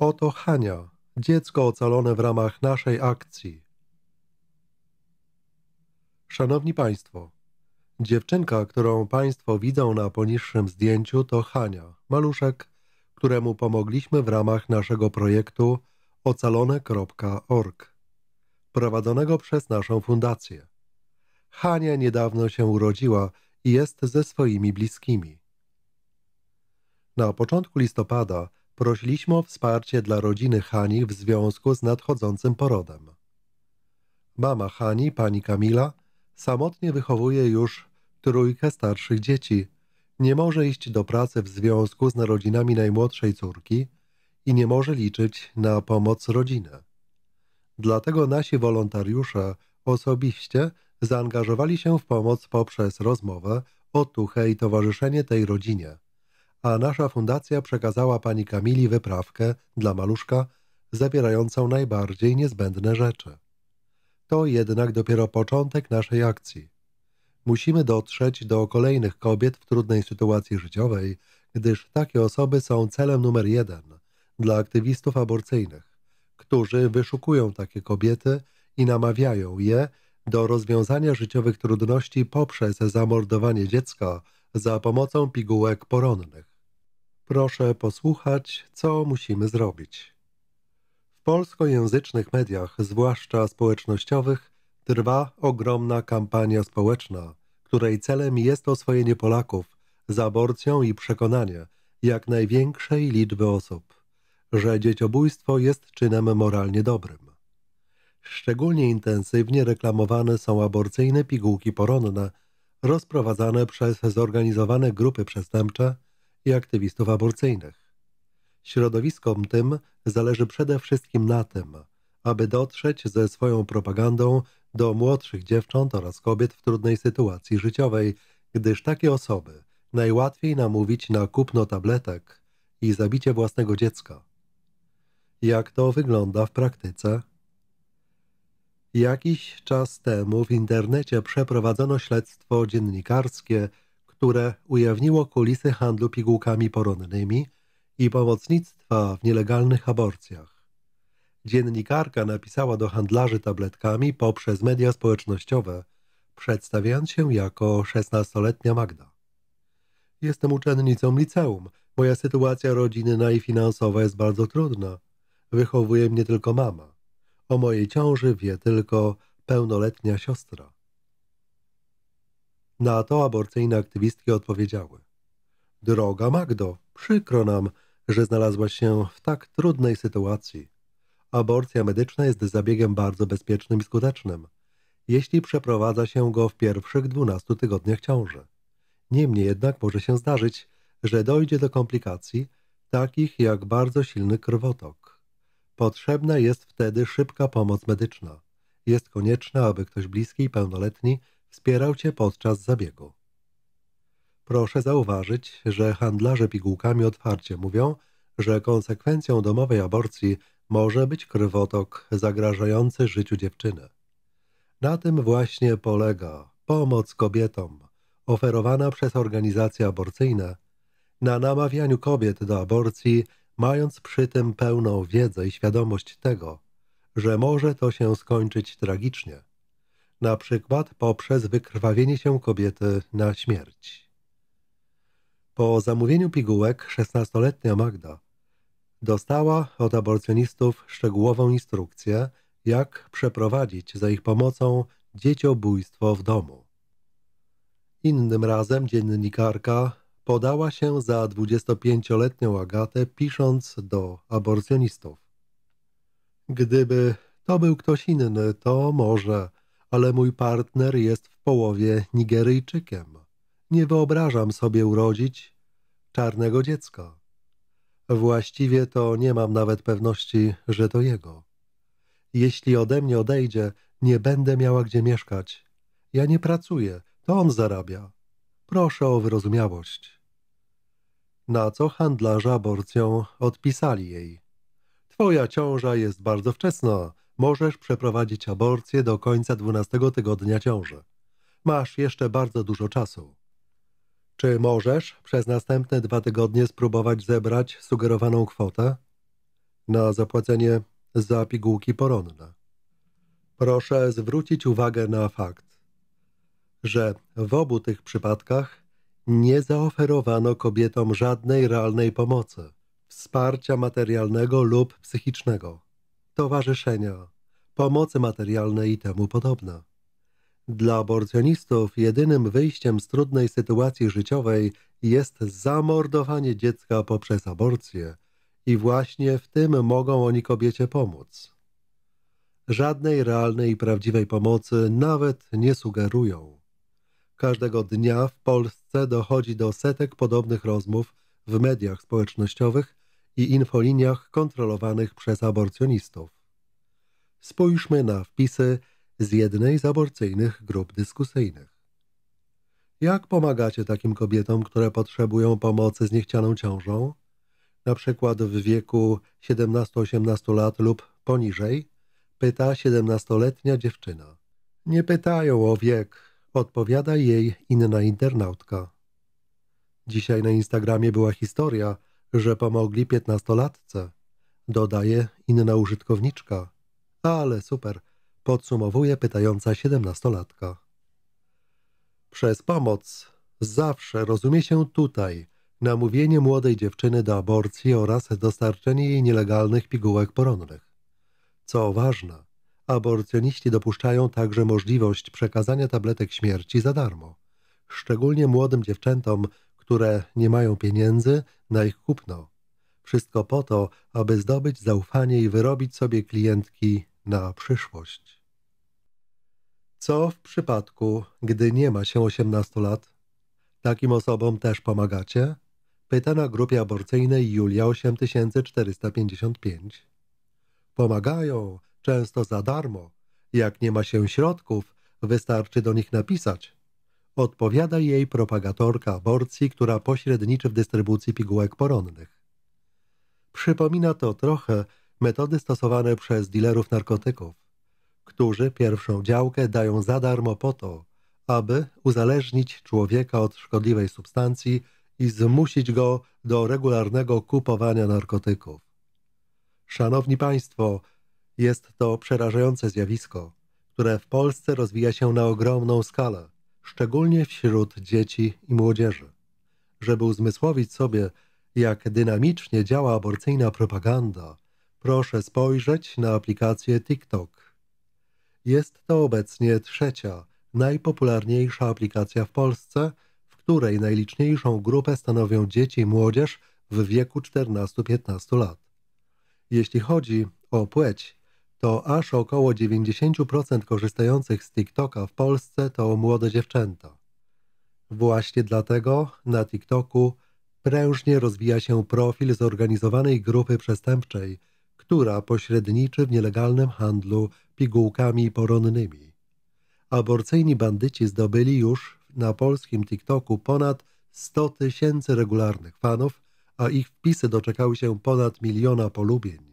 Oto Hania, dziecko ocalone w ramach naszej akcji. Szanowni Państwo, dziewczynka, którą Państwo widzą na poniższym zdjęciu, to Hania, maluszek, któremu pomogliśmy w ramach naszego projektu ocalone.org, prowadzonego przez naszą fundację. Hania niedawno się urodziła i jest ze swoimi bliskimi. Na początku listopada Prosiliśmy o wsparcie dla rodziny Hani w związku z nadchodzącym porodem. Mama Hani, pani Kamila, samotnie wychowuje już trójkę starszych dzieci. Nie może iść do pracy w związku z narodzinami najmłodszej córki i nie może liczyć na pomoc rodziny. Dlatego nasi wolontariusze osobiście zaangażowali się w pomoc poprzez rozmowę, otuchę i towarzyszenie tej rodzinie – a nasza fundacja przekazała pani Kamili wyprawkę dla maluszka zawierającą najbardziej niezbędne rzeczy. To jednak dopiero początek naszej akcji. Musimy dotrzeć do kolejnych kobiet w trudnej sytuacji życiowej, gdyż takie osoby są celem numer jeden dla aktywistów aborcyjnych, którzy wyszukują takie kobiety i namawiają je do rozwiązania życiowych trudności poprzez zamordowanie dziecka za pomocą pigułek poronnych. Proszę posłuchać, co musimy zrobić. W polskojęzycznych mediach, zwłaszcza społecznościowych, trwa ogromna kampania społeczna, której celem jest oswojenie Polaków z aborcją i przekonanie jak największej liczby osób, że dzieciobójstwo jest czynem moralnie dobrym. Szczególnie intensywnie reklamowane są aborcyjne pigułki poronne, rozprowadzane przez zorganizowane grupy przestępcze – i aktywistów aborcyjnych. Środowiskom tym zależy przede wszystkim na tym, aby dotrzeć ze swoją propagandą do młodszych dziewcząt oraz kobiet w trudnej sytuacji życiowej, gdyż takie osoby najłatwiej namówić na kupno tabletek i zabicie własnego dziecka. Jak to wygląda w praktyce? Jakiś czas temu w internecie przeprowadzono śledztwo dziennikarskie które ujawniło kulisy handlu pigułkami poronnymi i pomocnictwa w nielegalnych aborcjach. Dziennikarka napisała do handlarzy tabletkami poprzez media społecznościowe, przedstawiając się jako szesnastoletnia Magda. Jestem uczennicą liceum. Moja sytuacja rodzinna i finansowa jest bardzo trudna. Wychowuje mnie tylko mama. O mojej ciąży wie tylko pełnoletnia siostra. Na to aborcyjne aktywistki odpowiedziały. Droga Magdo, przykro nam, że znalazłaś się w tak trudnej sytuacji. Aborcja medyczna jest zabiegiem bardzo bezpiecznym i skutecznym, jeśli przeprowadza się go w pierwszych 12 tygodniach ciąży. Niemniej jednak może się zdarzyć, że dojdzie do komplikacji, takich jak bardzo silny krwotok. Potrzebna jest wtedy szybka pomoc medyczna. Jest konieczna, aby ktoś bliski i pełnoletni wspierał Cię podczas zabiegu. Proszę zauważyć, że handlarze pigułkami otwarcie mówią, że konsekwencją domowej aborcji może być krwotok zagrażający życiu dziewczyny. Na tym właśnie polega pomoc kobietom oferowana przez organizacje aborcyjne na namawianiu kobiet do aborcji, mając przy tym pełną wiedzę i świadomość tego, że może to się skończyć tragicznie na przykład poprzez wykrwawienie się kobiety na śmierć. Po zamówieniu pigułek szesnastoletnia Magda dostała od aborcjonistów szczegółową instrukcję, jak przeprowadzić za ich pomocą dzieciobójstwo w domu. Innym razem dziennikarka podała się za 25-letnią Agatę, pisząc do aborcjonistów. Gdyby to był ktoś inny, to może, ale mój partner jest w połowie Nigeryjczykiem. Nie wyobrażam sobie urodzić czarnego dziecka. Właściwie to nie mam nawet pewności, że to jego. Jeśli ode mnie odejdzie, nie będę miała gdzie mieszkać. Ja nie pracuję, to on zarabia. Proszę o wyrozumiałość. Na co handlarze aborcją odpisali jej. Twoja ciąża jest bardzo wczesna, możesz przeprowadzić aborcję do końca 12 tygodnia ciąży. Masz jeszcze bardzo dużo czasu. Czy możesz przez następne dwa tygodnie spróbować zebrać sugerowaną kwotę na zapłacenie za pigułki poronne? Proszę zwrócić uwagę na fakt, że w obu tych przypadkach nie zaoferowano kobietom żadnej realnej pomocy, wsparcia materialnego lub psychicznego stowarzyszenia, pomocy materialnej i temu podobne. Dla aborcjonistów jedynym wyjściem z trudnej sytuacji życiowej jest zamordowanie dziecka poprzez aborcję i właśnie w tym mogą oni kobiecie pomóc. Żadnej realnej i prawdziwej pomocy nawet nie sugerują. Każdego dnia w Polsce dochodzi do setek podobnych rozmów w mediach społecznościowych i infoliniach kontrolowanych przez aborcjonistów. Spójrzmy na wpisy z jednej z aborcyjnych grup dyskusyjnych. Jak pomagacie takim kobietom, które potrzebują pomocy z niechcianą ciążą, na przykład w wieku 17-18 lat lub poniżej? Pyta 17-letnia dziewczyna. Nie pytają o wiek, odpowiada jej inna internautka. Dzisiaj na Instagramie była historia – że pomogli piętnastolatce. Dodaje inna użytkowniczka. Ale super, podsumowuje pytająca siedemnastolatka. Przez pomoc zawsze rozumie się tutaj namówienie młodej dziewczyny do aborcji oraz dostarczenie jej nielegalnych pigułek poronnych. Co ważne, aborcjoniści dopuszczają także możliwość przekazania tabletek śmierci za darmo, szczególnie młodym dziewczętom, które nie mają pieniędzy na ich kupno. Wszystko po to, aby zdobyć zaufanie i wyrobić sobie klientki na przyszłość. Co w przypadku, gdy nie ma się 18 lat? Takim osobom też pomagacie? Pyta na grupie aborcyjnej Julia 8455. Pomagają, często za darmo. Jak nie ma się środków, wystarczy do nich napisać – Odpowiada jej propagatorka aborcji, która pośredniczy w dystrybucji pigułek poronnych. Przypomina to trochę metody stosowane przez dilerów narkotyków, którzy pierwszą działkę dają za darmo po to, aby uzależnić człowieka od szkodliwej substancji i zmusić go do regularnego kupowania narkotyków. Szanowni Państwo, jest to przerażające zjawisko, które w Polsce rozwija się na ogromną skalę szczególnie wśród dzieci i młodzieży. Żeby uzmysłowić sobie, jak dynamicznie działa aborcyjna propaganda, proszę spojrzeć na aplikację TikTok. Jest to obecnie trzecia, najpopularniejsza aplikacja w Polsce, w której najliczniejszą grupę stanowią dzieci i młodzież w wieku 14-15 lat. Jeśli chodzi o płeć to aż około 90% korzystających z TikToka w Polsce to młode dziewczęta. Właśnie dlatego na TikToku prężnie rozwija się profil zorganizowanej grupy przestępczej, która pośredniczy w nielegalnym handlu pigułkami poronnymi. Aborcyjni bandyci zdobyli już na polskim TikToku ponad 100 tysięcy regularnych fanów, a ich wpisy doczekały się ponad miliona polubień.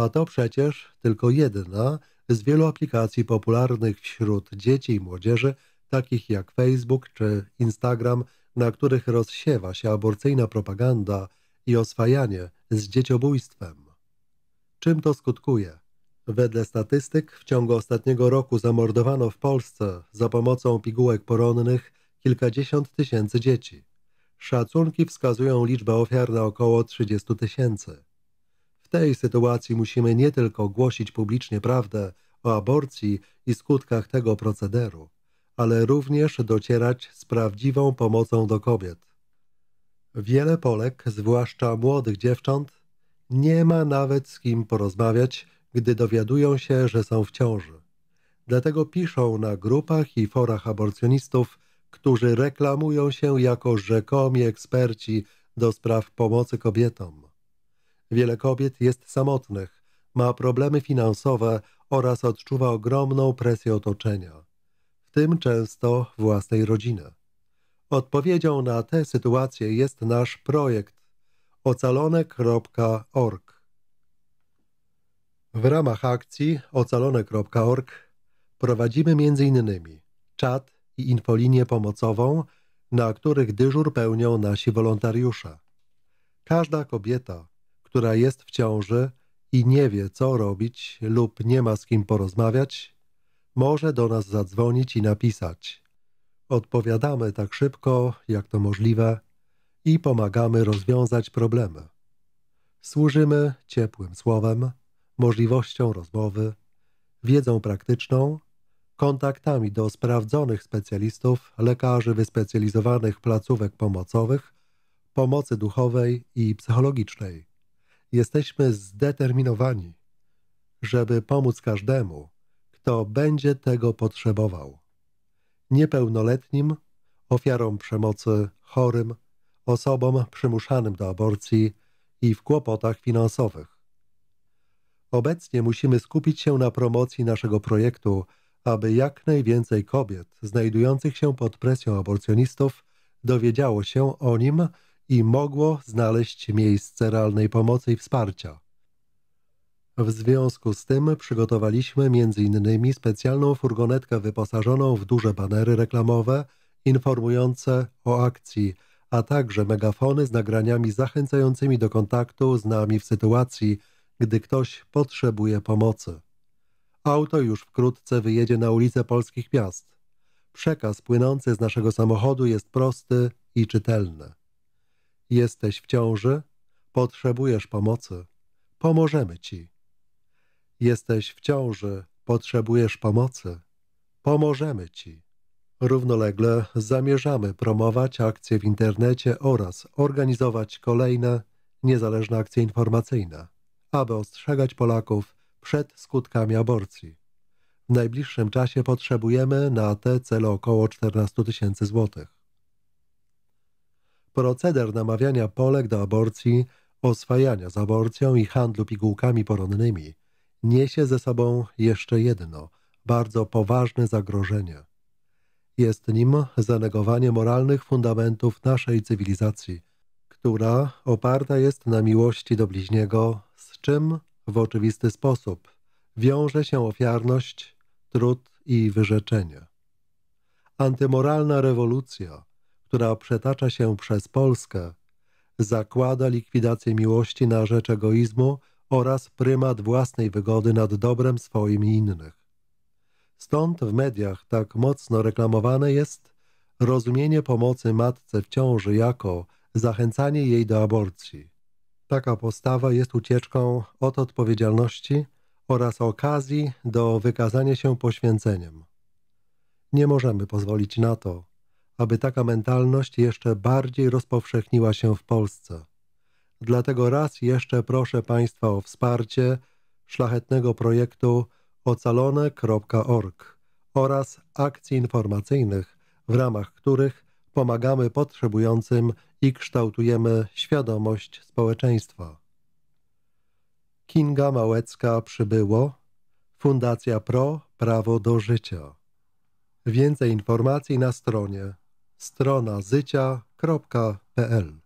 A to przecież tylko jedna z wielu aplikacji popularnych wśród dzieci i młodzieży, takich jak Facebook czy Instagram, na których rozsiewa się aborcyjna propaganda i oswajanie z dzieciobójstwem. Czym to skutkuje? Wedle statystyk w ciągu ostatniego roku zamordowano w Polsce za pomocą pigułek poronnych kilkadziesiąt tysięcy dzieci. Szacunki wskazują liczbę ofiar na około 30 tysięcy tej sytuacji musimy nie tylko głosić publicznie prawdę o aborcji i skutkach tego procederu, ale również docierać z prawdziwą pomocą do kobiet. Wiele Polek, zwłaszcza młodych dziewcząt, nie ma nawet z kim porozmawiać, gdy dowiadują się, że są w ciąży. Dlatego piszą na grupach i forach aborcjonistów, którzy reklamują się jako rzekomi eksperci do spraw pomocy kobietom. Wiele kobiet jest samotnych, ma problemy finansowe oraz odczuwa ogromną presję otoczenia, w tym często własnej rodziny. Odpowiedzią na tę sytuację jest nasz projekt ocalone.org. W ramach akcji ocalone.org prowadzimy m.in. czat i infolinię pomocową, na których dyżur pełnią nasi wolontariusze. Każda kobieta, która jest w ciąży i nie wie, co robić lub nie ma z kim porozmawiać, może do nas zadzwonić i napisać. Odpowiadamy tak szybko, jak to możliwe i pomagamy rozwiązać problemy. Służymy ciepłym słowem, możliwością rozmowy, wiedzą praktyczną, kontaktami do sprawdzonych specjalistów, lekarzy wyspecjalizowanych placówek pomocowych, pomocy duchowej i psychologicznej jesteśmy zdeterminowani, żeby pomóc każdemu, kto będzie tego potrzebował. Niepełnoletnim, ofiarom przemocy, chorym, osobom przymuszanym do aborcji i w kłopotach finansowych. Obecnie musimy skupić się na promocji naszego projektu, aby jak najwięcej kobiet znajdujących się pod presją aborcjonistów dowiedziało się o nim i mogło znaleźć miejsce realnej pomocy i wsparcia. W związku z tym przygotowaliśmy m.in. specjalną furgonetkę wyposażoną w duże banery reklamowe informujące o akcji, a także megafony z nagraniami zachęcającymi do kontaktu z nami w sytuacji, gdy ktoś potrzebuje pomocy. Auto już wkrótce wyjedzie na ulice polskich miast. Przekaz płynący z naszego samochodu jest prosty i czytelny. Jesteś w ciąży? Potrzebujesz pomocy. Pomożemy ci. Jesteś w ciąży, potrzebujesz pomocy. Pomożemy ci. Równolegle zamierzamy promować akcje w internecie oraz organizować kolejne niezależne akcje informacyjne, aby ostrzegać Polaków przed skutkami aborcji. W najbliższym czasie potrzebujemy na te cele około 14 tysięcy złotych proceder namawiania Polek do aborcji, oswajania z aborcją i handlu pigułkami poronnymi niesie ze sobą jeszcze jedno, bardzo poważne zagrożenie. Jest nim zanegowanie moralnych fundamentów naszej cywilizacji, która oparta jest na miłości do bliźniego, z czym w oczywisty sposób wiąże się ofiarność, trud i wyrzeczenie. Antymoralna rewolucja – która przetacza się przez Polskę, zakłada likwidację miłości na rzecz egoizmu oraz prymat własnej wygody nad dobrem swoim i innych. Stąd w mediach tak mocno reklamowane jest rozumienie pomocy matce w ciąży jako zachęcanie jej do aborcji. Taka postawa jest ucieczką od odpowiedzialności oraz okazji do wykazania się poświęceniem. Nie możemy pozwolić na to, aby taka mentalność jeszcze bardziej rozpowszechniła się w Polsce. Dlatego raz jeszcze proszę Państwa o wsparcie szlachetnego projektu ocalone.org oraz akcji informacyjnych, w ramach których pomagamy potrzebującym i kształtujemy świadomość społeczeństwa. Kinga Małecka przybyło Fundacja Pro Prawo do Życia. Więcej informacji na stronie strona zycia.pl